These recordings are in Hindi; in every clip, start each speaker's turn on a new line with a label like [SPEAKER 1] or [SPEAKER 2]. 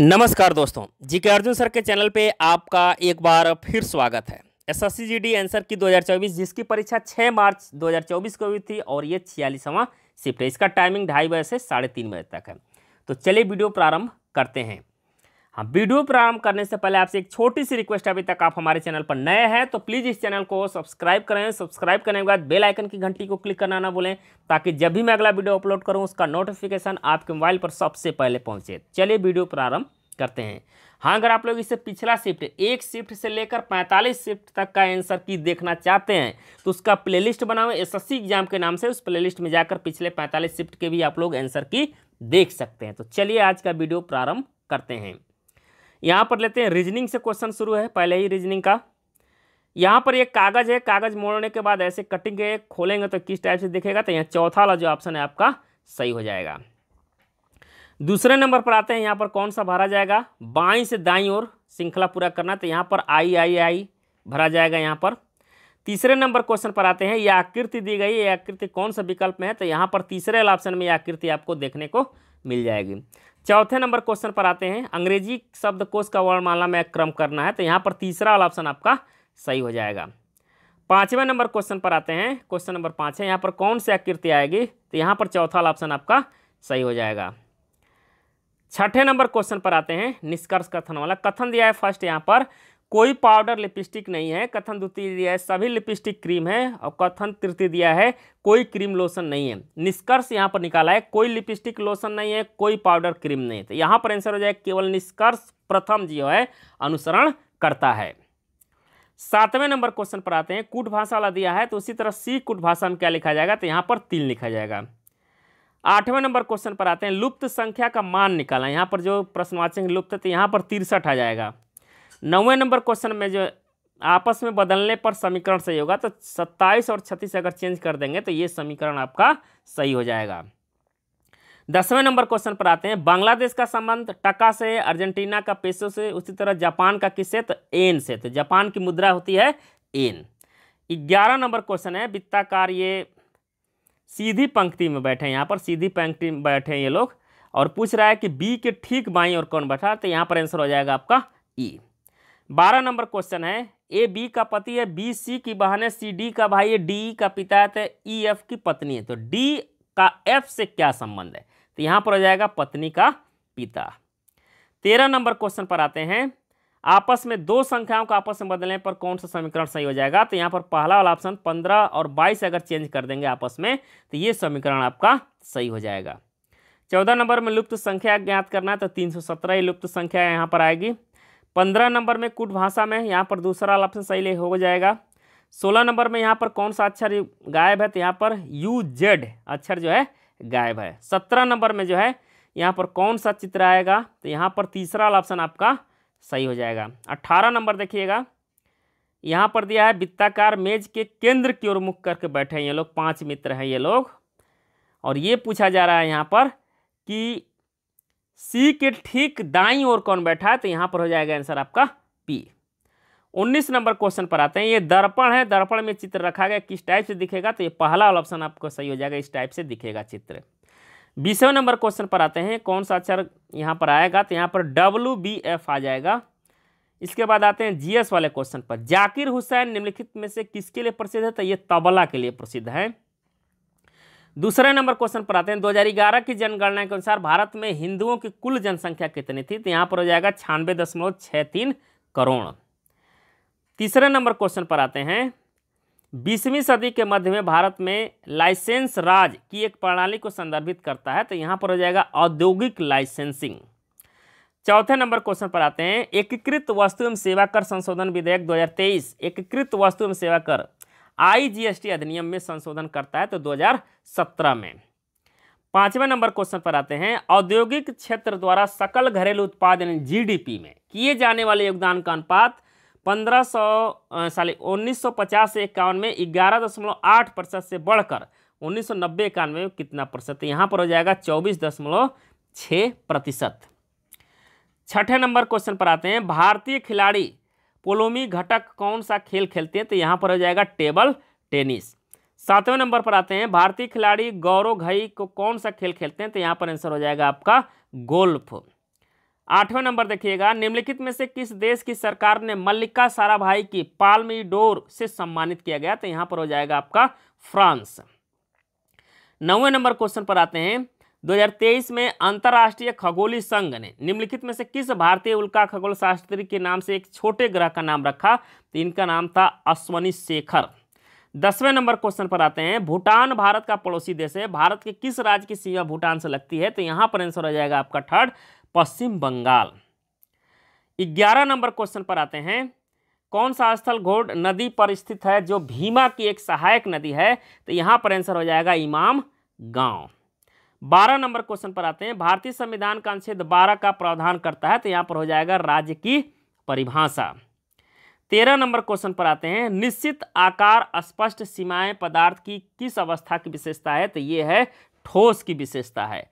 [SPEAKER 1] नमस्कार दोस्तों जी के अर्जुन सर के चैनल पे आपका एक बार फिर स्वागत है एस एस सी आंसर की 2024 जिसकी परीक्षा 6 मार्च 2024 को हुई थी और ये छियालीसवां शिफ्ट है इसका टाइमिंग ढाई बजे से साढ़े तीन बजे तक है तो चलिए वीडियो प्रारंभ करते हैं हाँ वीडियो प्रारंभ करने से पहले आपसे एक छोटी सी रिक्वेस्ट अभी तक आप हमारे चैनल पर नए हैं तो प्लीज़ इस चैनल को सब्सक्राइब करें सब्सक्राइब करने के बाद बेल आइकन की घंटी को क्लिक करना ना भूलें ताकि जब भी मैं अगला वीडियो अपलोड करूं उसका नोटिफिकेशन आपके मोबाइल पर सबसे पहले पहुंचे चलिए वीडियो प्रारंभ करते हैं हाँ अगर आप लोग इससे पिछला शिफ्ट एक शिफ्ट से लेकर 45 शिफ्ट तक का आंसर की देखना चाहते हैं तो उसका प्लेलिस्ट बनाओ एसएससी एग्जाम के नाम से उस प्लेलिस्ट में जाकर पिछले 45 शिफ्ट के भी आप लोग आंसर की देख सकते हैं तो चलिए आज का वीडियो प्रारंभ करते हैं यहाँ पर लेते हैं रीजनिंग से क्वेश्चन शुरू है पहले ही रीजनिंग का यहाँ पर एक कागज़ है कागज़ मोड़ने के बाद ऐसे कटिंग के खोलेंगे तो किस टाइप से दिखेगा तो यहाँ चौथा वाला जो ऑप्शन है आपका सही हो जाएगा दूसरे नंबर पर आते हैं यहाँ पर कौन सा भरा जाएगा बाई से दाई और श्रृंखला पूरा करना तो यहाँ पर आई आई आई भरा जाएगा यहाँ पर तीसरे नंबर क्वेश्चन पर आते हैं यह आकृति दी गई है आकृति कौन सा विकल्प में है तो यहाँ पर तीसरे ऑप्शन में यह आकृति आपको देखने को मिल जाएगी चौथे नंबर क्वेश्चन पर आते हैं अंग्रेजी शब्द कोश का वर्णमाला में क्रम करना है तो यहाँ पर तीसरा वाला ऑप्शन आपका सही हो जाएगा पाँचवें नंबर क्वेश्चन पर आते हैं क्वेश्चन नंबर पाँच है यहाँ पर कौन सी आकृति आएगी तो यहाँ पर चौथा वाला ऑप्शन आपका सही हो जाएगा छठे नंबर क्वेश्चन पर आते हैं निष्कर्ष कथन वाला कथन दिया है फर्स्ट यहाँ पर कोई पाउडर लिपस्टिक नहीं है कथन द्वितीय दिया है सभी लिपस्टिक क्रीम है और कथन तृतीय दिया है कोई क्रीम लोशन नहीं है निष्कर्ष यहाँ पर निकाला है कोई लिपस्टिक लोशन नहीं है कोई पाउडर क्रीम नहीं है तो यहाँ पर आंसर हो जाए केवल निष्कर्ष प्रथम जो है अनुसरण करता है सातवें नंबर क्वेश्चन पर आते हैं कूट भाषा वाला दिया है तो उसी तरह सी कूट भाषा में क्या लिखा जाएगा तो यहाँ पर तीन लिखा जाएगा आठवें नंबर क्वेश्चन पर आते हैं लुप्त संख्या का मान निकाला यहाँ पर जो प्रश्नवाचक लुप्त तो यहाँ पर तिरसठ आ जाएगा नौवे नंबर क्वेश्चन में जो आपस में बदलने पर समीकरण सही होगा तो सत्ताईस और छत्तीस अगर चेंज कर देंगे तो ये समीकरण आपका सही हो जाएगा दसवें नंबर क्वेश्चन पर आते हैं बांग्लादेश का संबंध टका से अर्जेंटीना का पेसो से उसी तरह जापान का किससे तो एन से तो जापान की मुद्रा होती है एन ग्यारह नंबर क्वेश्चन है वित्ताकार ये सीधी पंक्ति में बैठे हैं यहाँ पर सीधी पंक्ति में बैठे हैं ये लोग और पूछ रहा है कि बी के ठीक बाई और कौन बैठा तो यहाँ पर आंसर हो जाएगा आपका ई बारह नंबर क्वेश्चन है ए बी का पति है बी सी की बहन है सी डी का भाई है डी ई का पिता है तो ई एफ की पत्नी है तो डी का एफ से क्या संबंध है तो यहाँ पर हो जाएगा पत्नी का पिता तेरह नंबर क्वेश्चन पर आते हैं आपस में दो संख्याओं को आपस में बदलने पर कौन सा समीकरण सही हो जाएगा तो यहाँ पर पहला वाला ऑप्शन पंद्रह और बाईस अगर चेंज कर देंगे आपस में तो ये समीकरण आपका सही हो जाएगा चौदह नंबर में लुप्त संख्या ज्ञात करना है तो तीन सौ सत्रह ही लुप्त संख्या यहाँ पर आएगी पंद्रह नंबर में कुट भाषा में यहाँ पर दूसरा ऑप्शन सही हो जाएगा सोलह नंबर में यहाँ पर कौन सा अक्षर गायब है तो यहाँ पर यू जेड अक्षर जो है गायब है सत्रह नंबर में जो है यहाँ पर कौन सा चित्र आएगा तो यहाँ पर तीसरा ऑप्शन आपका सही हो जाएगा अट्ठारह नंबर देखिएगा यहाँ पर दिया है वित्ताकार मेज के केंद्र की ओर मुख करके बैठे हैं ये लोग पांच मित्र हैं ये लोग और ये पूछा जा रहा है यहाँ पर कि सी के ठीक दाई ओर कौन बैठा है तो यहाँ पर हो जाएगा आंसर आपका पी उन्नीस नंबर क्वेश्चन पर आते हैं ये दर्पण है दर्पण में चित्र रखा गया किस टाइप से दिखेगा तो ये पहला वाला ऑप्शन आपको सही हो जाएगा इस टाइप से दिखेगा चित्र बीसवें नंबर क्वेश्चन पर आते हैं कौन सा अक्षर यहाँ पर आएगा तो यहाँ पर डब्ल्यू बी एफ आ जाएगा इसके बाद आते हैं जीएस वाले क्वेश्चन पर जाकिर हुसैन निम्नलिखित में से किसके लिए प्रसिद्ध है तो ये तबला के लिए प्रसिद्ध है दूसरे नंबर क्वेश्चन पर आते हैं 2011 की जनगणना के अनुसार भारत में हिंदुओं की कुल जनसंख्या कितनी थी तो यहाँ पर हो जाएगा छियानवे दशमलव छः तीन करोड़ तीसरे नंबर क्वेश्चन पर आते हैं बीसवीं सदी के मध्य में भारत में लाइसेंस राज की एक प्रणाली को संदर्भित करता है तो यहाँ पर हो जाएगा औद्योगिक लाइसेंसिंग चौथे नंबर क्वेश्चन पर आते हैं एकीकृत वस्तु एवं सेवा कर संशोधन विधेयक 2023 एकीकृत वस्तु एवं सेवा कर आईजीएसटी अधिनियम में संशोधन करता है तो 2017 में पांचवें नंबर क्वेश्चन पर आते हैं औद्योगिक क्षेत्र द्वारा सकल घरेलू उत्पाद यानी जीडीपी में किए जाने वाले योगदान का अनुपात 1500 साल 1950 से इक्यावन में ग्यारह दशमलव आठ प्रतिशत से बढ़कर उन्नीस सौ नब्बे इक्यानवे में कितना प्रतिशत यहाँ पर हो जाएगा चौबीस दशमलव छः प्रतिशत छठे नंबर क्वेश्चन पर आते हैं भारतीय खिलाड़ी कोलोमी घटक कौन सा खेल खेलते हैं तो यहाँ पर हो जाएगा टेबल टेनिस सातवें नंबर पर आते हैं भारतीय खिलाड़ी गौरव घई को कौन सा खेल खेलते हैं तो यहाँ पर आंसर हो जाएगा आपका गोल्फ आठवें नंबर देखिएगा निम्नलिखित में से किस देश की सरकार ने मल्लिका साराभाई की डोर से सम्मानित किया गया तो यहाँ पर हो जाएगा आपका फ्रांस नौवें नंबर क्वेश्चन पर आते हैं 2023 में अंतर्राष्ट्रीय खगोलीय संघ ने निम्नलिखित में से किस भारतीय उल्का खगोल शास्त्री के नाम से एक छोटे ग्रह का नाम रखा तो इनका नाम था अश्वनी शेखर दसवें नंबर क्वेश्चन पर आते हैं भूटान भारत का पड़ोसी देश है भारत के किस राज्य की सीमा भूटान से लगती है तो यहाँ पर आंसर हो जाएगा आपका थर्ड पश्चिम बंगाल ग्यारह नंबर क्वेश्चन पर आते हैं कौन सा स्थल घोड नदी पर स्थित है जो भीमा की एक सहायक नदी है तो यहाँ पर आंसर हो जाएगा इमाम गांव बारह नंबर क्वेश्चन पर आते हैं भारतीय संविधान का अनुच्छेद बारह का प्रावधान करता है तो यहाँ पर हो जाएगा राज्य की परिभाषा तेरह नंबर क्वेश्चन पर आते हैं निश्चित आकार स्पष्ट सीमाएं पदार्थ की किस अवस्था की विशेषता है तो ये है ठोस की विशेषता है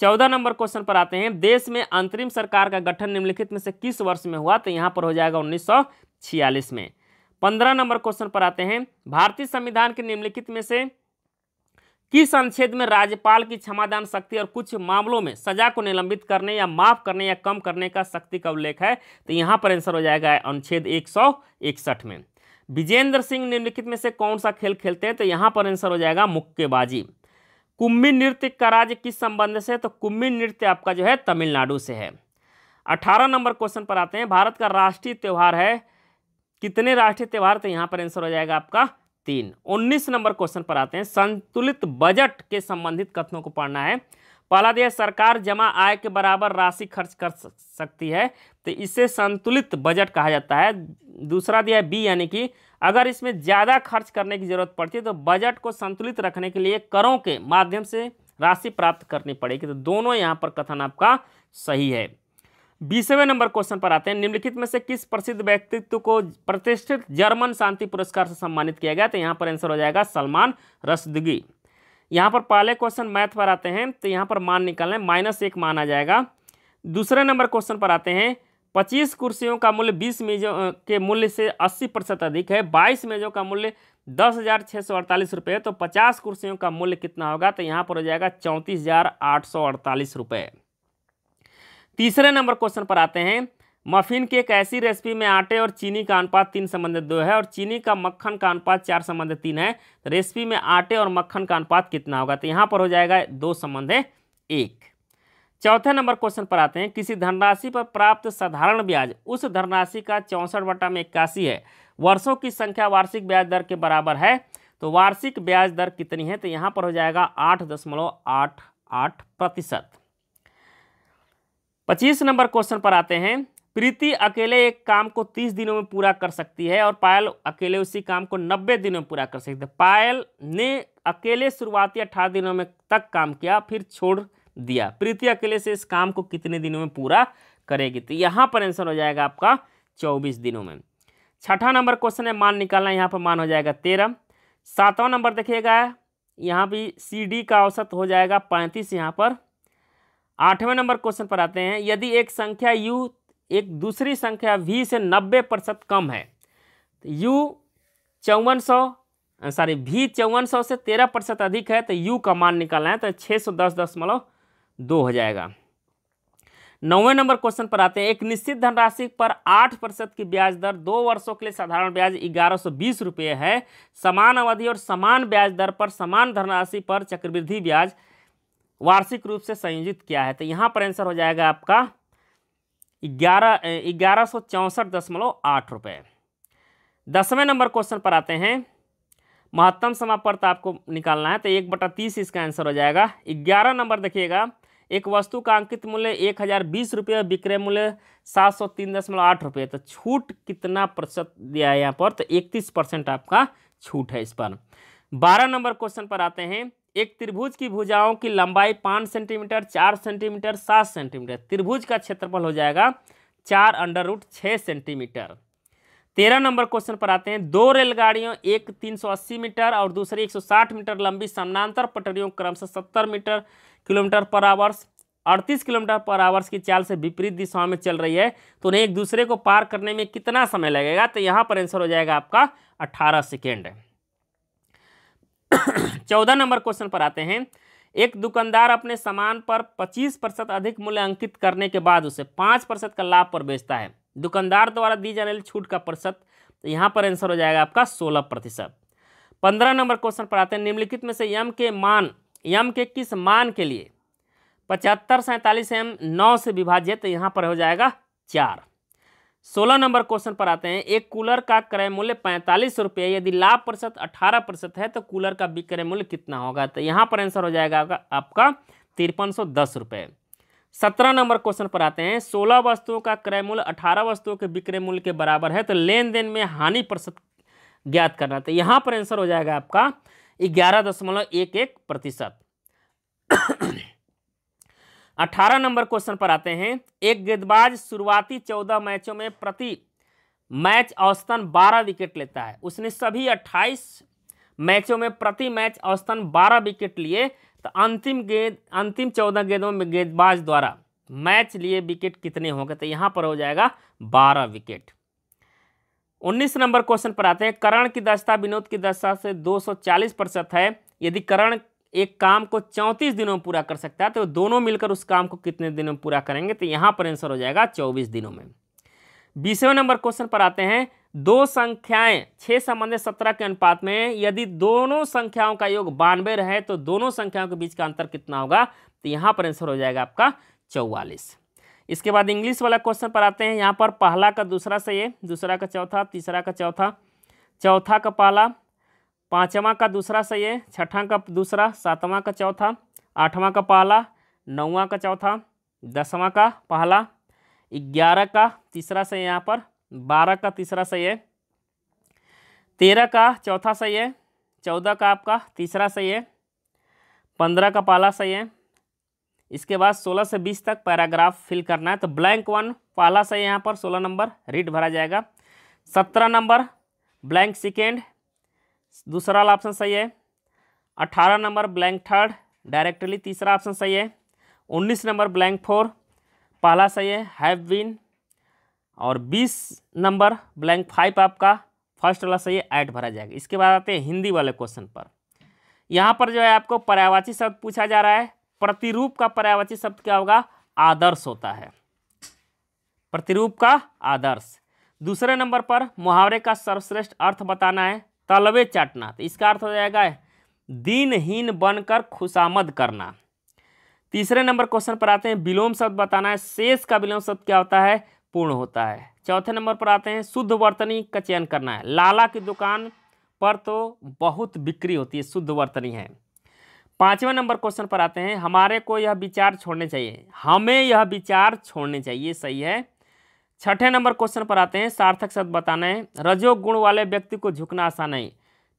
[SPEAKER 1] चौदह नंबर क्वेश्चन पर आते हैं देश में अंतरिम सरकार का गठन निम्नलिखित में से किस वर्ष में हुआ तो यहाँ पर हो जाएगा उन्नीस में पंद्रह नंबर क्वेश्चन पर आते हैं भारतीय संविधान के निम्नलिखित में से किस अनुच्छेद में राज्यपाल की क्षमादान शक्ति और कुछ मामलों में सजा को निलंबित करने या माफ करने या कम करने का शक्ति का उल्लेख है तो यहाँ पर आंसर हो जाएगा अनुच्छेद एक में विजेंद्र सिंह निम्नलिखित में से कौन सा खेल खेलते हैं तो यहाँ पर आंसर हो जाएगा मुक्केबाजी कुम्मी नृत्य का राज्य किस संबंध से तो कुम्मी नृत्य आपका जो है तमिलनाडु से है अठारह नंबर क्वेश्चन पर आते हैं भारत का राष्ट्रीय त्यौहार है कितने राष्ट्रीय त्यौहार तो यहाँ पर आंसर हो जाएगा आपका तीन उन्नीस नंबर क्वेश्चन पर आते हैं संतुलित बजट के संबंधित कथनों को पढ़ना है पहला दिया सरकार जमा आय के बराबर राशि खर्च कर सकती है तो इसे संतुलित बजट कहा जाता है दूसरा दिया बी यानी कि अगर इसमें ज़्यादा खर्च करने की जरूरत पड़ती है तो बजट को संतुलित रखने के लिए करों के माध्यम से राशि प्राप्त करनी पड़ेगी तो दोनों यहाँ पर कथन आपका सही है बीसवें नंबर क्वेश्चन पर आते हैं निम्नलिखित में से किस प्रसिद्ध व्यक्तित्व को प्रतिष्ठित जर्मन शांति पुरस्कार से सम्मानित किया गया तो यहाँ पर आंसर हो जाएगा सलमान रसदगी यहाँ पर पहले क्वेश्चन मैथ पर आते हैं तो यहाँ पर मान निकालना है माइनस एक मान आ जाएगा दूसरे नंबर क्वेश्चन पर आते हैं पच्चीस कुर्सियों का मूल्य बीस मेजों के मूल्य से अस्सी प्रतिशत अधिक है बाईस मेजों का मूल्य दस हज़ार छः सौ अड़तालीस रुपये तो पचास कुर्सियों का मूल्य कितना होगा तो यहाँ पर हो जाएगा चौंतीस हज़ार आठ सौ अड़तालीस रुपये तीसरे नंबर क्वेश्चन पर आते हैं मफिन की एक ऐसी रेसिपी में आटे और चीनी का अनुपात तीन संबंधित दो है और चीनी का मक्खन का अनुपात चार संबंधित तीन है तो रेसिपी में आटे और मक्खन का अनुपात कितना होगा तो यहाँ पर हो जाएगा दो संबंध एक चौथे नंबर क्वेश्चन पर आते हैं किसी धनराशि पर प्राप्त साधारण ब्याज उस धनराशि का चौंसठ बटा में इक्यासी है वर्षों की संख्या वार्षिक ब्याज दर के बराबर है तो वार्षिक ब्याज दर कितनी है तो यहाँ पर हो जाएगा आठ दशमलव आठ आठ प्रतिशत पच्चीस नंबर क्वेश्चन पर आते हैं प्रीति अकेले एक काम को तीस दिनों में पूरा कर सकती है और पायल अकेले उसी काम को नब्बे दिनों में पूरा कर सकती है तो पायल ने अकेले शुरुआती अठारह दिनों में तक काम किया फिर छोड़ दिया प्रीति अकेले से इस काम को कितने दिनों में पूरा करेगी तो यहाँ पर आंसर हो जाएगा आपका चौबीस दिनों में छठा नंबर क्वेश्चन है मान निकालना यहाँ पर मान हो जाएगा तेरह सातवां नंबर देखिएगा यहाँ भी सी डी का औसत हो जाएगा पैंतीस यहाँ पर आठवें नंबर क्वेश्चन पर आते हैं यदि एक संख्या यू एक दूसरी संख्या वी से नब्बे प्रतिशत कम है तो यू चौवन सौ सॉरी वी चौवन सौ से तेरह प्रतिशत अधिक है तो यू का मान निकालना है तो छः सौ दस दशमलव दो हो जाएगा नौवें नंबर क्वेश्चन पर आते हैं एक निश्चित धनराशि पर आठ प्रतिशत की ब्याज दर दो वर्षों के लिए साधारण ब्याज ग्यारह सौ बीस रुपये है समान अवधि और समान ब्याज दर पर समान धनराशि पर चक्रवृद्धि ब्याज वार्षिक रूप से संयोजित किया है तो यहाँ पर आंसर हो जाएगा आपका ग्यारह ग्यारह सौ चौंसठ दशमलव आठ रुपये दसवें नंबर क्वेश्चन पर आते हैं महत्तम समापर्त आपको निकालना है तो एक बटा तीस इसका आंसर हो जाएगा ग्यारह नंबर देखिएगा एक वस्तु का अंकित मूल्य एक हज़ार बीस रुपये विक्रय मूल्य सात सौ तीन दशमलव आठ रुपये तो छूट कितना प्रतिशत दिया है यहाँ पर तो इकतीस परसेंट आपका छूट है इस पर बारह नंबर क्वेश्चन पर आते हैं एक त्रिभुज की भुजाओं की लंबाई पाँच सेंटीमीटर चार सेंटीमीटर सात सेंटीमीटर त्रिभुज का क्षेत्रफल हो जाएगा चार अंडर रूट छः सेंटीमीटर तेरह नंबर क्वेश्चन पर आते हैं दो रेलगाड़ियों एक 380 मीटर और दूसरी 160 मीटर लंबी समानांतर पटरियों क्रम से 70 metre kilometre per hours 38 kilometre per hours की चाल से विपरीत दिशाओं में चल रही है तो उन्हें एक दूसरे को पार करने में कितना समय लगेगा तो यहाँ पर आंसर हो जाएगा आपका अट्ठारह सेकेंड चौदह नंबर क्वेश्चन पर आते हैं एक दुकानदार अपने सामान पर पच्चीस प्रतिशत अधिक मूल्य अंकित करने के बाद उसे पाँच प्रतिशत का लाभ पर बेचता है दुकानदार द्वारा दी जाने वाली छूट का प्रतिशत तो यहाँ पर आंसर हो जाएगा आपका सोलह प्रतिशत पंद्रह नंबर क्वेश्चन पर आते हैं निम्नलिखित में से यम के मान यम के किस मान के लिए पचहत्तर सैंतालीस एम नौ से विभाज्य तो यहाँ पर हो जाएगा चार सोलह नंबर क्वेश्चन पर आते हैं एक कूलर का क्रय मूल्य पैंतालीस रुपये यदि लाभ प्रतिशत अठारह प्रतिशत है तो कूलर का विक्रय मूल्य कितना होगा तो यहाँ पर आंसर हो जाएगा आपका तिरपन सौ दस रुपये सत्रह नंबर क्वेश्चन पर आते हैं सोलह वस्तुओं का क्रय मूल्य अठारह वस्तुओं के विक्रय मूल्य के बराबर है तो लेन देन में हानि प्रतिशत ज्ञात करना तो यहाँ पर आंसर हो जाएगा आपका ग्यारह दशमलव एक एक प्रतिशत अठारह नंबर क्वेश्चन पर आते हैं एक गेंदबाज शुरुआती चौदह मैचों में प्रति मैच औसतन बारह विकेट लेता है उसने सभी अट्ठाईस मैचों में प्रति मैच औसतन बारह विकेट लिए तो अंतिम गेंद अंतिम चौदह गेंदों में गेंदबाज द्वारा मैच लिए विकेट कितने होंगे तो यहां पर हो जाएगा बारह विकेट उन्नीस नंबर क्वेश्चन पर आते हैं करण की दशता विनोद की दशा से दो प्रतिशत है यदि करण एक काम को चौंतीस दिनों में पूरा कर सकता है तो दोनों मिलकर उस काम को कितने दिनों में पूरा करेंगे तो यहाँ पर आंसर हो जाएगा चौबीस दिनों में बीसवें नंबर क्वेश्चन पर आते हैं दो संख्याएं छः संबंधित सत्रह के अनुपात में यदि दोनों संख्याओं का योग बानवे रहे तो दोनों संख्याओं के बीच का अंतर कितना होगा तो यहाँ पर आंसर हो जाएगा आपका चौवालीस इसके बाद इंग्लिश वाला क्वेश्चन पर आते हैं यहाँ पर पहला का दूसरा से ये दूसरा का चौथा तीसरा का चौथा चौथा का पहला पाँचवा का दूसरा सही है छठा का दूसरा सातवां का चौथा आठवां का पहला नौवां का चौथा दसवां का पहला ग्यारह का तीसरा सही है यहाँ पर बारह का तीसरा सही है तेरह का चौथा सही है चौदह का आपका तीसरा सही है पंद्रह का पहला सही है इसके बाद सोलह से बीस तक पैराग्राफ फिल करना है तो ब्लैंक वन पहला सही है यहाँ पर सोलह नंबर रीड भरा जाएगा सत्रह नंबर ब्लैंक सेकेंड दूसरा वाला ऑप्शन सही है अट्ठारह नंबर ब्लैंक थर्ड डायरेक्टली तीसरा ऑप्शन सही है उन्नीस नंबर ब्लैंक फोर पहला सही है हैव बीन और बीस नंबर ब्लैंक फाइव आपका फर्स्ट वाला सही है ऐड भरा जाएगा इसके बाद आते हैं हिंदी वाले क्वेश्चन पर यहाँ पर जो है आपको पर्यावाची शब्द पूछा जा रहा है प्रतिरूप का पर्यावाची शब्द क्या होगा आदर्श होता है प्रतिरूप का आदर्श दूसरे नंबर पर मुहावरे का सर्वश्रेष्ठ अर्थ बताना है तलवे चाटना तो इसका अर्थ हो जाएगा दिनहीन बनकर खुशामद करना तीसरे नंबर क्वेश्चन पर आते हैं विलोम शब्द बताना है शेष का विलोम शब्द क्या होता है पूर्ण होता है चौथे नंबर पर आते हैं शुद्ध वर्तनी का चयन करना है लाला की दुकान पर तो बहुत बिक्री होती है शुद्ध वर्तनी है पांचवें नंबर क्वेश्चन पर आते हैं हमारे को यह विचार छोड़ने चाहिए हमें यह विचार छोड़ने चाहिए सही है छठे नंबर क्वेश्चन पर आते हैं सार्थक शब्द बताना है रजोगुण वाले व्यक्ति को झुकना आसान नहीं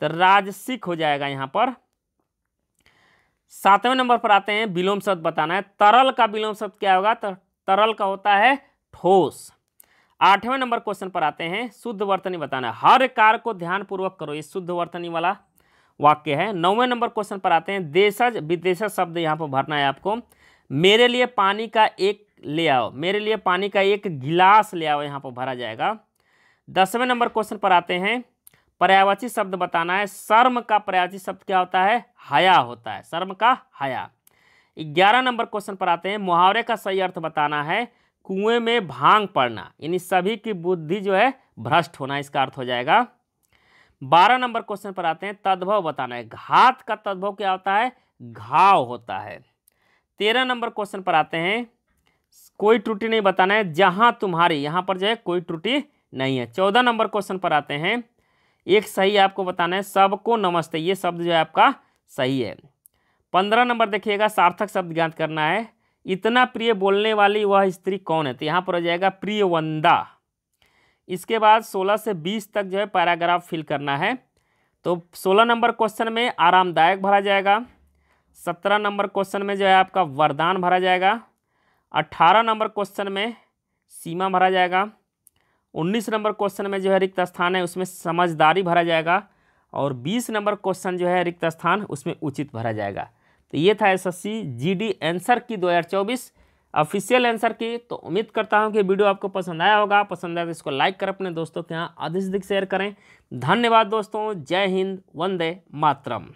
[SPEAKER 1] तो राजसिक हो जाएगा यहाँ पर सातवें नंबर पर आते हैं विलोम शब्द बताना है तरल का विलोम शब्द क्या होगा तो तरल का होता है ठोस आठवें नंबर क्वेश्चन पर आते हैं शुद्ध वर्तनी बताना है हर कार्य को ध्यानपूर्वक करो ये शुद्ध वर्तनी वाला वाक्य है नौवें नंबर क्वेश्चन पर आते हैं देशज विदेशज शब्द यहाँ पर भरना है आपको मेरे लिए पानी का एक ले आओ मेरे लिए पानी का एक गिलास ले आओ यहाँ पर भरा जाएगा दसवें नंबर क्वेश्चन पर आते हैं पर्यावाची शब्द बताना है शर्म का पर्यावाची शब्द क्या होता है हया होता है शर्म का हया ग्यारह नंबर क्वेश्चन पर आते हैं मुहावरे का सही अर्थ बताना है कुएं में भांग पड़ना यानी सभी की बुद्धि जो है भ्रष्ट होना इसका अर्थ हो जाएगा बारह नंबर क्वेश्चन पर आते हैं तद्भव बताना है घात का तद्भव क्या होता है घाव होता है तेरह नंबर क्वेश्चन पर आते हैं कोई त्रुटि नहीं बताना है जहाँ तुम्हारी यहाँ पर जो है कोई त्रुटि नहीं है चौदह नंबर क्वेश्चन पर आते हैं एक सही आपको बताना है सबको नमस्ते ये शब्द जो है आपका सही है पंद्रह नंबर देखिएगा सार्थक शब्द ज्ञात करना है इतना प्रिय बोलने वाली वह स्त्री कौन है तो यहाँ पर हो जाएगा प्रिय वंदा इसके बाद सोलह से बीस तक जो है पैराग्राफ फिल करना है तो सोलह नंबर क्वेश्चन में आरामदायक भरा जाएगा सत्रह नंबर क्वेश्चन में जो है आपका वरदान भरा जाएगा अट्ठारह नंबर क्वेश्चन में सीमा भरा जाएगा उन्नीस नंबर क्वेश्चन में जो है रिक्त स्थान है उसमें समझदारी भरा जाएगा और बीस नंबर क्वेश्चन जो है रिक्त स्थान उसमें उचित भरा जाएगा तो ये था एसएससी जीडी आंसर की 2024 ऑफिशियल आंसर की तो उम्मीद करता हूँ कि वीडियो आपको पसंद आया होगा पसंद आया तो इसको लाइक कर अपने दोस्तों के यहाँ अधिक शेयर करें धन्यवाद दोस्तों जय हिंद वंदे मातरम